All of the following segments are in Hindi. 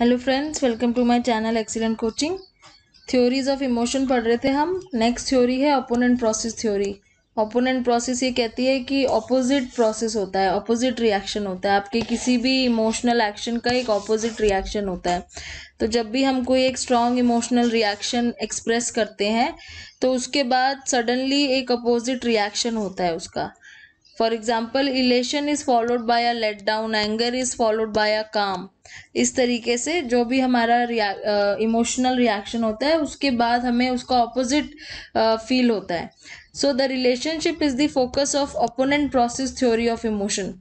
Hello friends welcome to my channel excellent coaching theories of emotion पढ़ रहे थे हम नेक्स्ट थ्योरी है opponent process theory opponent process ये कहती है कि ऑपोजिट प्रोसेस होता है ऑपोजिट रिएक्शन होता है आपके किसी भी इमोशनल एक्शन का एक ऑपोजिट रिएक्शन होता है तो जब भी हम कोई एक स्ट्रॉन्ग इमोशनल रिएक्शन एक्सप्रेस करते हैं तो उसके बाद सडनली एक अपोजिट रिएक्शन होता है उसका for example elation is followed by a let down anger is followed by a calm इस तरीके से जो भी हमारा इमोशनल रिएक्शन होता है उसके बाद हमें उसका ऑपोजिट फील होता है so the relationship is the focus of opponent process theory of emotion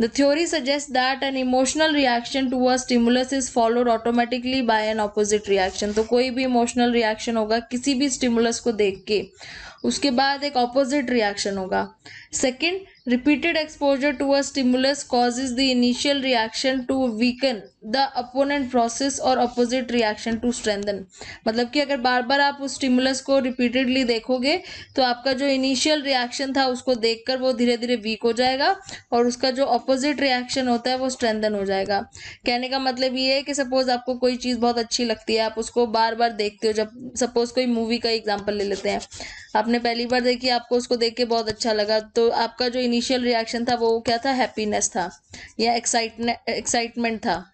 the theory suggest that an emotional reaction to a stimulus is followed automatically by an opposite reaction तो कोई भी इमोशनल रिएक्शन होगा किसी भी स्टिमुलस को देख के उसके बाद एक ऑपोजिट रिएक्शन होगा second Repeated exposure to a stimulus causes the initial reaction to weaken the opponent process और opposite reaction to strengthen मतलब कि अगर बार बार आप उस stimulus को repeatedly देखोगे तो आपका जो initial reaction था उसको देखकर वो धीरे धीरे weak हो जाएगा और उसका जो opposite reaction होता है वो strengthen हो जाएगा कहने का मतलब ये है कि suppose आपको कोई चीज़ बहुत अच्छी लगती है आप उसको बार बार देखते हो जब सपोज कोई मूवी का एग्जाम्पल ले लेते हैं आपने पहली बार देखी आपको उसको देख के बहुत अच्छा लगा तो आपका जो इनिशियल रिएक्शन था वो क्या था हैप्पीनेस था या एक्साइटमेंट एक्साइटमेंट था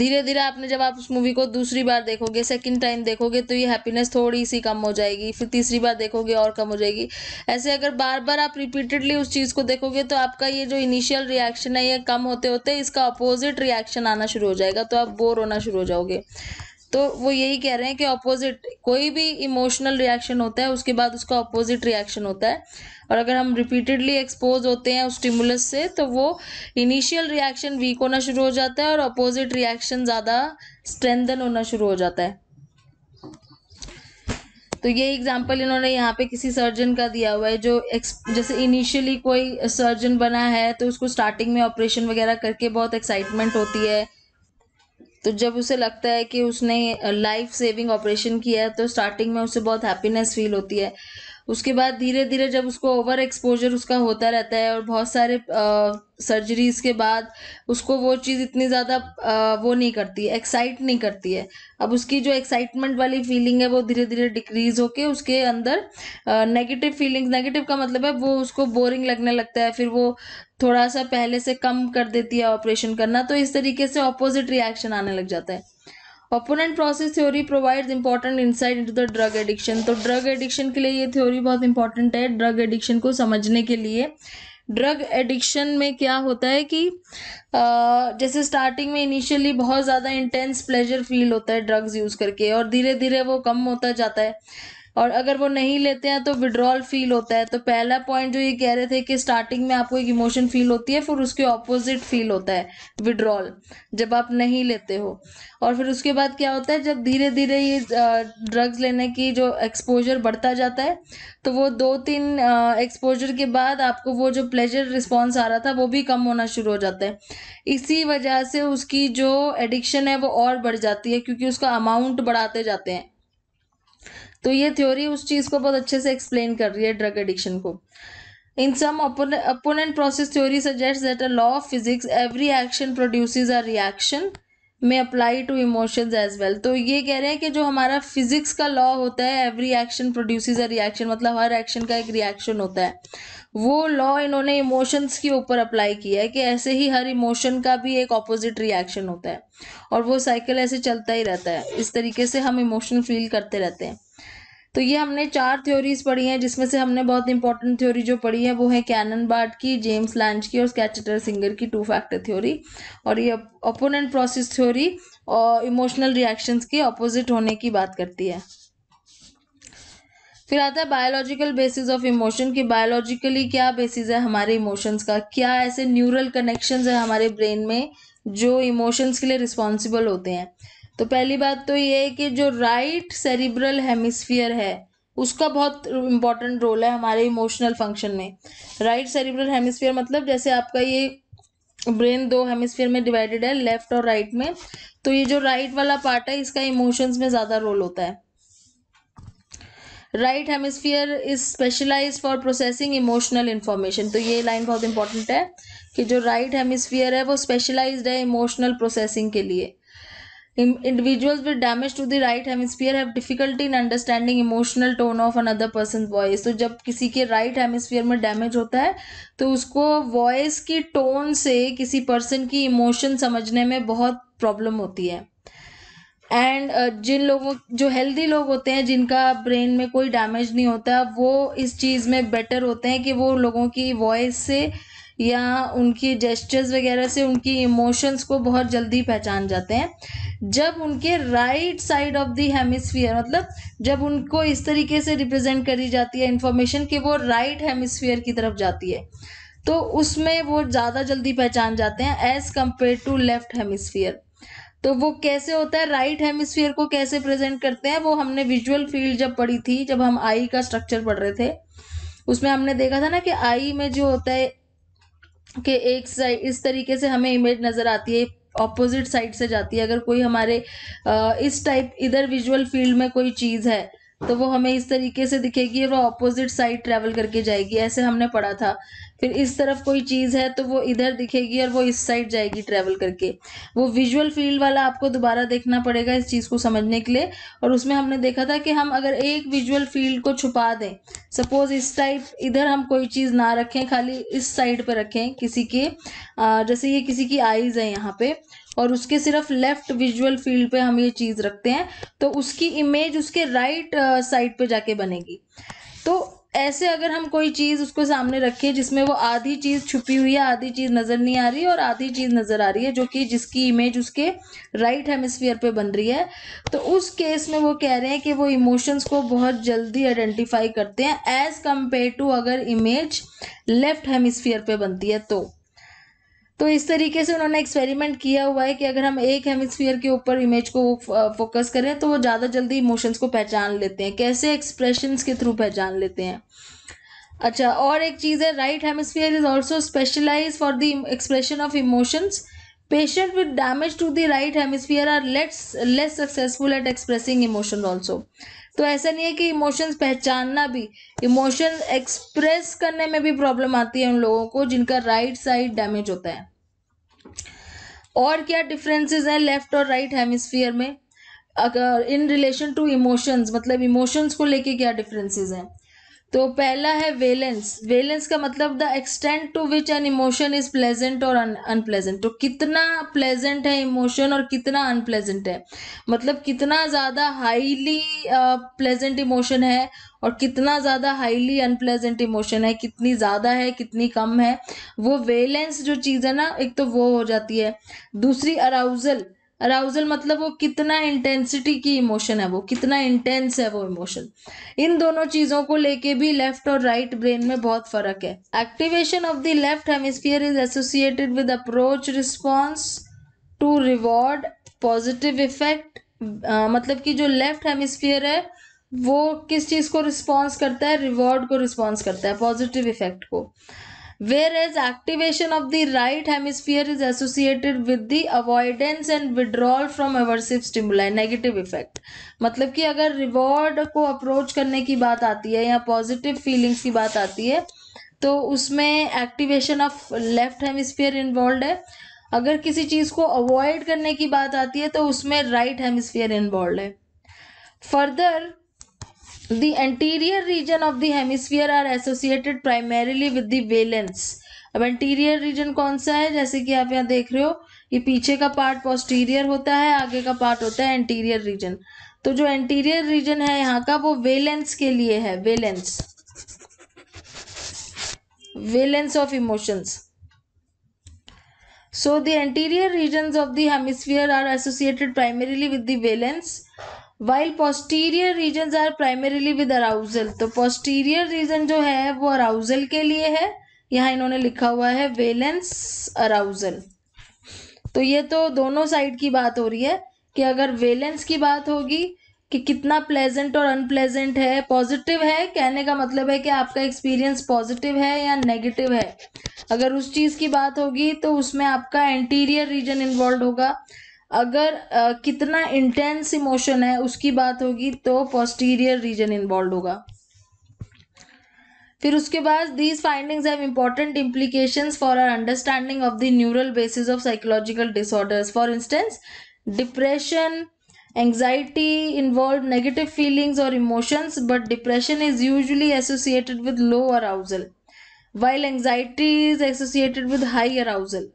धीरे धीरे आपने जब आप उस मूवी को दूसरी बार देखोगे सेकंड टाइम देखोगे तो ये हैप्पीनेस थोड़ी सी कम हो जाएगी फिर तीसरी बार देखोगे और कम हो जाएगी ऐसे अगर बार बार आप रिपीटेडली उस चीज़ को देखोगे तो आपका ये जो इनिशियल रिएक्शन है ये कम होते होते इसका अपोजिट रिएक्शन आना शुरू हो जाएगा तो आप बोर होना शुरू हो जाओगे तो वो यही कह रहे हैं कि ऑपोजिट कोई भी इमोशनल रिएक्शन होता है उसके बाद उसका ऑपोजिट रिएक्शन होता है और अगर हम रिपीटेडली एक्सपोज होते हैं उस स्टिमुलस से तो वो इनिशियल रिएक्शन वीक होना शुरू हो जाता है और अपोजिट रिएक्शन ज़्यादा स्ट्रेंथन होना शुरू हो जाता है तो ये एग्जाम्पल इन्होंने यहाँ पे किसी सर्जन का दिया हुआ है जो जैसे इनिशियली कोई सर्जन बना है तो उसको स्टार्टिंग में ऑपरेशन वगैरह करके बहुत एक्साइटमेंट होती है तो जब उसे लगता है कि उसने लाइफ सेविंग ऑपरेशन किया है तो स्टार्टिंग में उसे बहुत हैप्पीनेस फील होती है उसके बाद धीरे धीरे जब उसको ओवर एक्सपोजर उसका होता रहता है और बहुत सारे सर्जरीज के बाद उसको वो चीज़ इतनी ज़्यादा वो नहीं करती एक्साइट नहीं करती है अब उसकी जो एक्साइटमेंट वाली फीलिंग है वो धीरे धीरे डिक्रीज होके उसके अंदर नेगेटिव फीलिंग्स नेगेटिव का मतलब है वो उसको बोरिंग लगने लगता है फिर वो थोड़ा सा पहले से कम कर देती है ऑपरेशन करना तो इस तरीके से ऑपोजिट रिएक्शन आने लग जाता है opponent process theory provides important insight into the drug addiction तो ड्रग एडिक्शन के लिए ये थ्योरी बहुत इंपॉर्टेंट है ड्रग एडिक्शन को समझने के लिए ड्रग एडिक्शन में क्या होता है कि आ, जैसे स्टार्टिंग में इनिशियली बहुत ज़्यादा इंटेंस प्लेजर फील होता है ड्रग्स यूज़ करके और धीरे धीरे वो कम होता जाता है और अगर वो नहीं लेते हैं तो विड्रॉल फील होता है तो पहला पॉइंट जो ये कह रहे थे कि स्टार्टिंग में आपको एक इमोशन फील होती है फिर उसके ऑपोजिट फील होता है विड्रॉल जब आप नहीं लेते हो और फिर उसके बाद क्या होता है जब धीरे धीरे ये ड्रग्स लेने की जो एक्सपोजर बढ़ता जाता है तो वो दो तीन एक्सपोजर के बाद आपको वो जो प्लेजर रिस्पॉन्स आ रहा था वो भी कम होना शुरू हो जाता है इसी वजह से उसकी जो एडिक्शन है वो और बढ़ जाती है क्योंकि उसका अमाउंट बढ़ाते जाते हैं तो ये थ्योरी उस चीज़ को बहुत अच्छे से एक्सप्लेन कर रही है ड्रग एडिक्शन को in sum opponent process theory suggest that a law of physics every action action a रिएक्शन reaction, apply to emotions as well तो ये कह रहे हैं कि जो हमारा फिजिक्स का लॉ होता है every action produces a reaction मतलब हर एक्शन का एक रिएक्शन होता है वो लॉ इन्होंने इमोशंस के ऊपर अप्लाई किया है कि ऐसे ही हर इमोशन का भी एक ऑपोजिट रिएक्शन होता है और वो साइकिल ऐसे चलता ही रहता है इस तरीके से हम इमोशन फील करते रहते हैं तो ये हमने चार थ्योरीज पढ़ी हैं जिसमें से हमने बहुत इंपॉर्टेंट थ्योरी जो पढ़ी है वो है कैनन बार्ट की जेम्स लैंच की और स्कैचटर सिंगर की टू फैक्टर थ्योरी और ये ओपोनेंट प्रोसेस थ्योरी और इमोशनल रिएक्शंस के ऑपोजिट होने की बात करती है फिर आता है बायोलॉजिकल बेसिस ऑफ इमोशन कि बायोलॉजिकली क्या बेसिस है हमारे इमोशंस का क्या ऐसे न्यूरल कनेक्शंस है हमारे ब्रेन में जो इमोशंस के लिए रिस्पॉन्सिबल होते हैं तो पहली बात तो ये है कि जो राइट सेरिब्रल हेमिस्फीयर है उसका बहुत इम्पॉर्टेंट रोल है हमारे इमोशनल फंक्शन में राइट सेरिब्रल हेमिस्फीयर मतलब जैसे आपका ये ब्रेन दो हेमिस्फीयर में डिवाइडेड है लेफ्ट और राइट में तो ये जो राइट वाला पार्ट है इसका इमोशंस में ज़्यादा रोल होता है right hemisphere is specialize for processing emotional information तो ये लाइन बहुत इंपॉर्टेंट है कि जो राइट right हेमिस्फीयर है वो स्पेशलाइज्ड है इमोशनल प्रोसेसिंग के लिए individuals with damage to the right hemisphere have difficulty in understanding emotional tone of another person's voice तो जब किसी के right hemisphere में damage होता है तो उसको voice की tone से किसी person की emotion समझने में बहुत problem होती है एंड uh, जिन लोगों जो हेल्दी लोग होते हैं जिनका ब्रेन में कोई डैमेज नहीं होता वो इस चीज़ में बेटर होते हैं कि वो लोगों की वॉइस से uh, या उनकी जेस्टर्स वगैरह से उनकी इमोशंस को बहुत जल्दी पहचान जाते हैं जब उनके right side of the hemisphere मतलब जब उनको इस तरीके से रिप्रेजेंट करी जाती है इन्फॉर्मेशन कि वो राइट right की तरफ जाती है तो उसमें वो ज़्यादा जल्दी पहचान जाते हैं as compare to left hemisphere तो वो कैसे होता है राइट right को कैसे प्रेजेंट करते हैं वो हमने विजुअल फील्ड जब पढ़ी थी जब हम आई का स्ट्रक्चर पढ़ रहे थे उसमें हमने देखा था ना कि आई में जो होता है के एक साइड इस तरीके से हमें इमेज नज़र आती है ऑपोजिट साइड से जाती है अगर कोई हमारे इस टाइप इधर विजुअल फील्ड में कोई चीज़ है तो वो हमें इस तरीके से दिखेगी और वो अपोजिट साइड ट्रेवल करके जाएगी ऐसे हमने पढ़ा था फिर इस तरफ कोई चीज़ है तो वो इधर दिखेगी और वो इस साइड जाएगी ट्रैवल करके वो विजुअल फील्ड वाला आपको दोबारा देखना पड़ेगा इस चीज़ को समझने के लिए और उसमें हमने देखा था कि हम अगर एक विजुअल फील्ड को छुपा दें सपोज इस टाइप इधर हम कोई चीज़ ना रखें खाली इस साइड पर रखें किसी के जैसे ये किसी की आईज़ है यहाँ पे और उसके सिर्फ लेफ्ट विजुअल फील्ड पे हम ये चीज़ रखते हैं तो उसकी इमेज उसके राइट साइड uh, पे जाके बनेगी तो ऐसे अगर हम कोई चीज़ उसको सामने रखें जिसमें वो आधी चीज़ छुपी हुई है आधी चीज़ नज़र नहीं आ रही और आधी चीज़ नज़र आ रही है जो कि जिसकी इमेज उसके राइट हेमिसफियर पे बन रही है तो उस केस में वो कह रहे हैं कि वो इमोशंस को बहुत जल्दी आइडेंटिफाई करते हैं एज़ कम्पेयर टू अगर इमेज लेफ़्ट हेमिसफियर पे बनती है तो तो इस तरीके से उन्होंने एक्सपेरिमेंट किया हुआ है कि अगर हम एक हेमिस्फीयर के ऊपर इमेज को फोकस करें तो वो ज़्यादा जल्दी इमोशंस को पहचान लेते हैं कैसे एक्सप्रेशंस के थ्रू पहचान लेते हैं अच्छा और एक चीज़ है right hemisphere is also specialize for the expression of emotions patient with damage to the right hemisphere are let's less successful at expressing emotion also तो ऐसा नहीं है कि इमोशंस पहचानना भी इमोशन एक्सप्रेस करने में भी प्रॉब्लम आती है उन लोगों को जिनका राइट साइड डैमेज होता है और क्या डिफरेंसेस हैं लेफ्ट और राइट हेमिस्फीयर में अगर इन रिलेशन टू इमोशंस मतलब इमोशंस को लेके क्या डिफरेंसेस हैं तो पहला है वेलेंस वेलेंस का मतलब the extent to which an emotion is pleasant और अनप्लेजेंट तो कितना प्लेजेंट है इमोशन और कितना अनप्लेजेंट है मतलब कितना ज़्यादा हाईली प्लेजेंट इमोशन है और कितना ज़्यादा हाईली अनप्लेजेंट इमोशन है कितनी ज़्यादा है कितनी कम है वो वेलेंस जो चीज़ है ना एक तो वो हो जाती है दूसरी अराउजल अराउजल मतलब वो कितना इंटेंसिटी की इमोशन है वो कितना इंटेंस है वो इमोशन इन दोनों चीज़ों को लेके भी लेफ्ट और राइट right ब्रेन में बहुत फ़र्क है activation of the left hemisphere is associated with approach response to reward positive affect मतलब कि जो लेफ्ट हेमिस्फीयर है वो किस चीज़ को रिस्पॉन्स करता है रिवॉर्ड को रिस्पॉन्स करता है पॉजिटिव इफेक्ट को whereas activation of the right hemisphere is associated with the avoidance and withdrawal from aversive stimuli negative affect मतलब कि अगर रिवॉर्ड को अप्रोच करने की बात आती है या पॉजिटिव फीलिंग्स की बात आती है तो उसमें activation of left hemisphere involve है अगर किसी चीज़ को अवॉइड करने की बात आती है तो उसमें राइट हेमिस्फीयर इन्वॉल्व है फर्दर The anterior region of the hemisphere are associated primarily with the valence. अब anterior region कौन सा है जैसे कि आप यहाँ देख रहे हो ये पीछे का पार्ट posterior होता है आगे का पार्ट होता है anterior region. तो जो anterior region है यहाँ का वो valence के लिए है valence. Valence of emotions. So the anterior regions of the hemisphere are associated primarily with the valence. While posterior region are primarily with arousal तो पोस्टीरियर रीजन जो है वो अराउजल के लिए है यहाँ इन्होंने लिखा हुआ है वेलेंस अराउजल तो ये तो दोनों साइड की बात हो रही है कि अगर वेलेंस की बात होगी कि कितना प्लेजेंट और अनप्लेजेंट है पॉजिटिव है कहने का मतलब है कि आपका एक्सपीरियंस पॉजिटिव है या नेगेटिव है अगर उस चीज़ की बात होगी तो उसमें आपका एंटीरियर रीजन इन्वॉल्व होगा अगर आ, कितना इंटेंस इमोशन है उसकी बात होगी तो पोस्टीरियर रीजन इन्वॉल्व होगा फिर उसके बाद these findings have important implications for our understanding of the neural basis of psychological disorders for instance depression anxiety involve negative feelings और emotions but depression is usually associated with low arousal while anxiety is associated with high arousal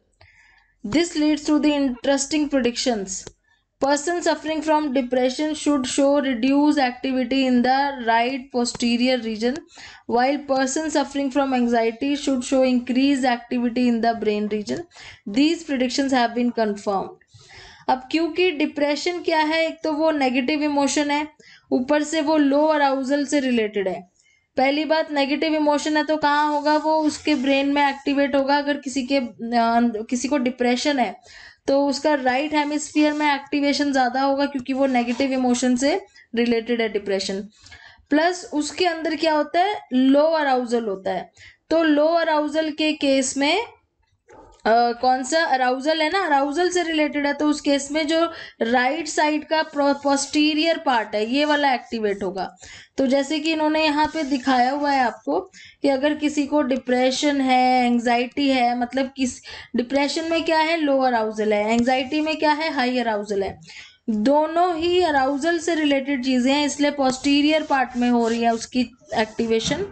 This leads to the interesting predictions. Person suffering from depression should show reduced activity in the right posterior region, while person suffering from anxiety should show increased activity in the brain region. These predictions have been confirmed. अब क्योंकि डिप्रेशन क्या है एक तो वो नेगेटिव इमोशन है ऊपर से वो लो अराउजल से रिलेटेड है पहली बात नेगेटिव इमोशन है तो कहाँ होगा वो उसके ब्रेन में एक्टिवेट होगा अगर किसी के अं, किसी को डिप्रेशन है तो उसका राइट right हेमिस्फीयर में एक्टिवेशन ज़्यादा होगा क्योंकि वो नेगेटिव इमोशन से रिलेटेड है डिप्रेशन प्लस उसके अंदर क्या होता है लो अराउजल होता है तो लो अराउजल के केस में Uh, कौन सा अराउजल है ना अराउजल से रिलेटेड है तो उस केस में जो राइट साइड का पोस्टीरियर पार्ट है ये वाला एक्टिवेट होगा तो जैसे कि इन्होंने यहाँ पे दिखाया हुआ है आपको कि अगर किसी को डिप्रेशन है एंग्जाइटी है मतलब किस डिप्रेशन में क्या है लो अराउजल है एंग्जाइटी में क्या है हाई अराउजल है दोनों ही अराउजल से रिलेटेड चीज़ें हैं इसलिए पोस्टीरियर पार्ट में हो रही है उसकी एक्टिवेशन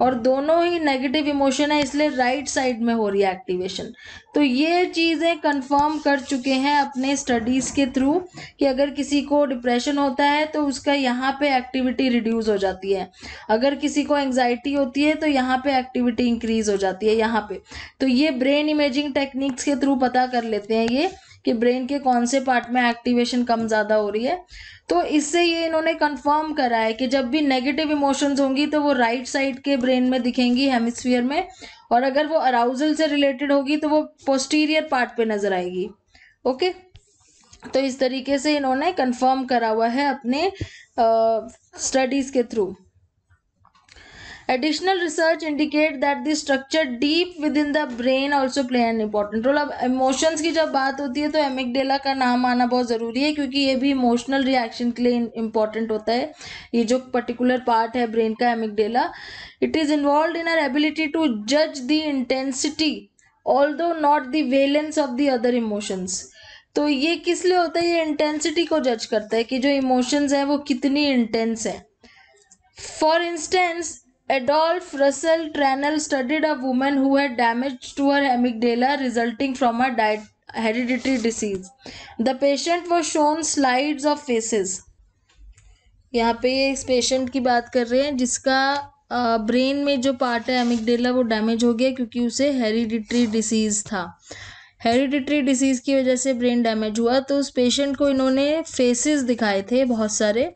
और दोनों ही नेगेटिव इमोशन है इसलिए राइट साइड में हो रही है एक्टिवेशन तो ये चीज़ें कंफर्म कर चुके हैं अपने स्टडीज़ के थ्रू कि अगर किसी को डिप्रेशन होता है तो उसका यहाँ पे एक्टिविटी रिड्यूस हो जाती है अगर किसी को एंग्जाइटी होती है तो यहाँ पे एक्टिविटी इंक्रीज हो जाती है यहाँ पे तो ये ब्रेन इमेजिंग टेक्निक्स के थ्रू पता कर लेते हैं ये कि ब्रेन के कौन से पार्ट में एक्टिवेशन कम ज़्यादा हो रही है तो इससे ये इन्होंने कंफर्म करा है कि जब भी नेगेटिव इमोशंस होंगी तो वो राइट right साइड के ब्रेन में दिखेंगी हेमिस्फीयर में और अगर वो अराउजल से रिलेटेड होगी तो वो पोस्टीरियर पार्ट पे नज़र आएगी ओके तो इस तरीके से इन्होंने कंफर्म करा हुआ है अपने स्टडीज़ के through Additional research indicate that the structure deep within the brain also play an important role. अब emotions की जब बात होती है तो amygdala का नाम आना बहुत ज़रूरी है क्योंकि ये भी emotional reaction के लिए important होता है ये जो particular part है brain का amygdala it is involved in our ability to judge the intensity although not the valence of the other emotions. तो ये किस लिए होता है ये इंटेंसिटी को जज करता है कि जो इमोशंस हैं वो कितनी इंटेंस है for instance Adolf Russell Trannell studied a woman who had damage to her amygdala resulting from a diet, hereditary disease. The patient was shown slides of faces. यहाँ पे ये इस पेशेंट की बात कर रहे हैं जिसका ब्रेन में जो पार्ट है एमिकडेला वो डैमेज हो गया क्योंकि उसे हेरिडिट्री डिसीज़ था हेरिडिट्री डिसीज़ की वजह से ब्रेन डैमेज हुआ तो उस पेशेंट को इन्होंने फेसेस दिखाए थे बहुत सारे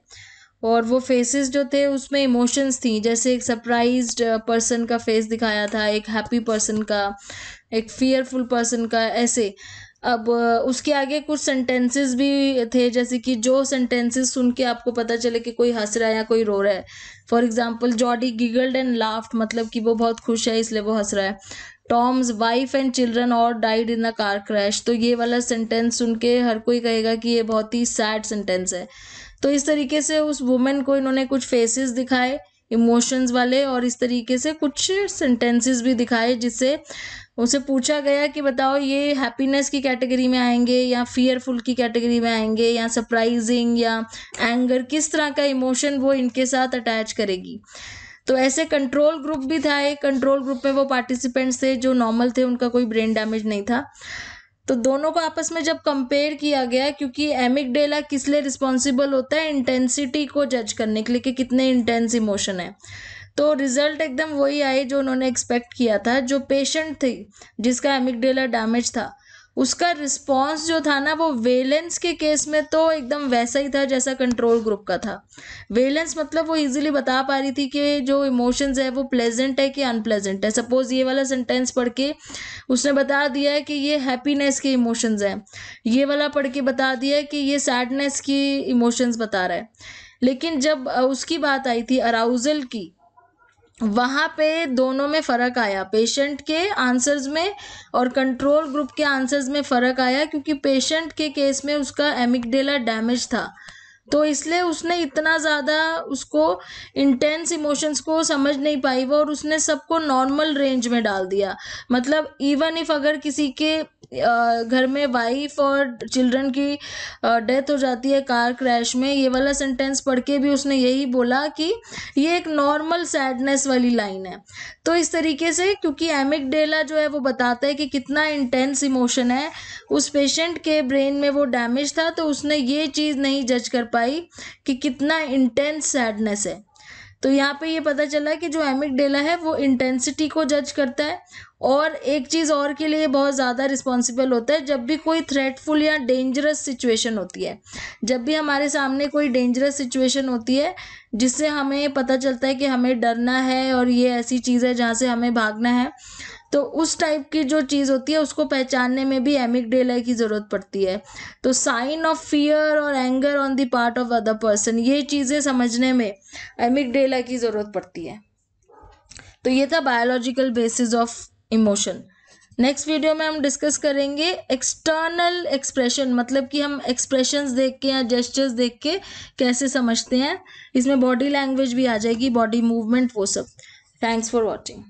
और वो फेसेस जो थे उसमें इमोशंस थी जैसे एक सरप्राइज्ड पर्सन uh, का फेस दिखाया था एक हैप्पी पर्सन का एक फियरफुल पर्सन का ऐसे अब uh, उसके आगे कुछ सेंटेंसेस भी थे जैसे कि जो सेंटेंसेस सुन के आपको पता चले कि कोई हंस रहा है या कोई रो रहा है for example Jody giggled and laughed मतलब कि वो बहुत खुश है इसलिए वो हंस रहा है टॉम्स वाइफ एंड चिल्ड्रन और died in a car crash तो ये वाला सेंटेंस सुन के हर कोई कहेगा कि ये बहुत ही सैड सेंटेंस है तो इस तरीके से उस वुमेन को इन्होंने कुछ फेसेस दिखाए इमोशंस वाले और इस तरीके से कुछ सेंटेंसेस भी दिखाए जिससे उसे पूछा गया कि बताओ ये हैप्पीनेस की कैटेगरी में आएंगे या फियरफुल की कैटेगरी में आएंगे या सरप्राइजिंग या एंगर किस तरह का इमोशन वो इनके साथ अटैच करेगी तो ऐसे कंट्रोल ग्रुप भी था एक कंट्रोल ग्रुप में वो पार्टिसिपेंट्स थे जो नॉर्मल थे उनका कोई ब्रेन डैमेज नहीं था तो दोनों को आपस में जब कंपेयर किया गया क्योंकि एमिकडेला किस लिए रिस्पॉन्सिबल होता है इंटेंसिटी को जज करने के लिए कि कितने इंटेंस इमोशन है तो रिजल्ट एकदम वही आए जो उन्होंने एक्सपेक्ट किया था जो पेशेंट थी जिसका एमिकडेला डैमेज था उसका रिस्पॉन्स जो था ना वो वेलेंस के केस में तो एकदम वैसा ही था जैसा कंट्रोल ग्रुप का था वेलेंस मतलब वो इजीली बता पा रही थी कि जो इमोशंस है वो प्लेजेंट है कि अनप्लेजेंट है सपोज ये वाला सेंटेंस पढ़ के उसने बता दिया है कि ये हैप्पीनेस के इमोशंस हैं ये वाला पढ़ के बता दिया है कि ये सैडनेस की इमोशंस बता रहा है लेकिन जब उसकी बात आई थी अराउजल की वहाँ पे दोनों में फ़र्क आया पेशेंट के आंसर्स में और कंट्रोल ग्रुप के आंसर्स में फ़र्क आया क्योंकि पेशेंट के केस में उसका एमिकडेला डैमेज था तो इसलिए उसने इतना ज़्यादा उसको इंटेंस इमोशंस को समझ नहीं पाई वो और उसने सबको नॉर्मल रेंज में डाल दिया मतलब इवन इफ़ अगर किसी के घर में वाइफ और चिल्ड्रन की डेथ हो जाती है कार क्रैश में ये वाला सेंटेंस पढ़ के भी उसने यही बोला कि ये एक नॉर्मल सैडनेस वाली लाइन है तो इस तरीके से क्योंकि एमिक डेला जो है वो बताता है कि कितना इंटेंस इमोशन है उस पेशेंट के ब्रेन में वो डैमेज था तो उसने ये चीज़ नहीं जज कर पाई कि कितना इंटेंस सैडनेस है तो यहाँ पे ये पता चला कि जो एमिक डेला है वो इंटेंसिटी को जज करता है और एक चीज़ और के लिए बहुत ज़्यादा रिस्पॉन्सिबल होता है जब भी कोई थ्रेटफुल या डेंजरस सिचुएशन होती है जब भी हमारे सामने कोई डेंजरस सिचुएशन होती है जिससे हमें पता चलता है कि हमें डरना है और ये ऐसी चीज़ है जहाँ से हमें भागना है तो उस टाइप की जो चीज़ होती है उसको पहचानने में भी डेला की ज़रूरत पड़ती है तो साइन ऑफ फियर और anger on the part of other person ये चीज़ें समझने में डेला की ज़रूरत पड़ती है तो ये था biological basis of emotion next video में हम डिस्कस करेंगे एक्सटर्नल एक्सप्रेशन मतलब कि हम एक्सप्रेशंस देख के या जेस्टर्स देख के कैसे समझते हैं इसमें बॉडी लैंग्वेज भी आ जाएगी बॉडी मूवमेंट वो सब थैंक्स फॉर वॉचिंग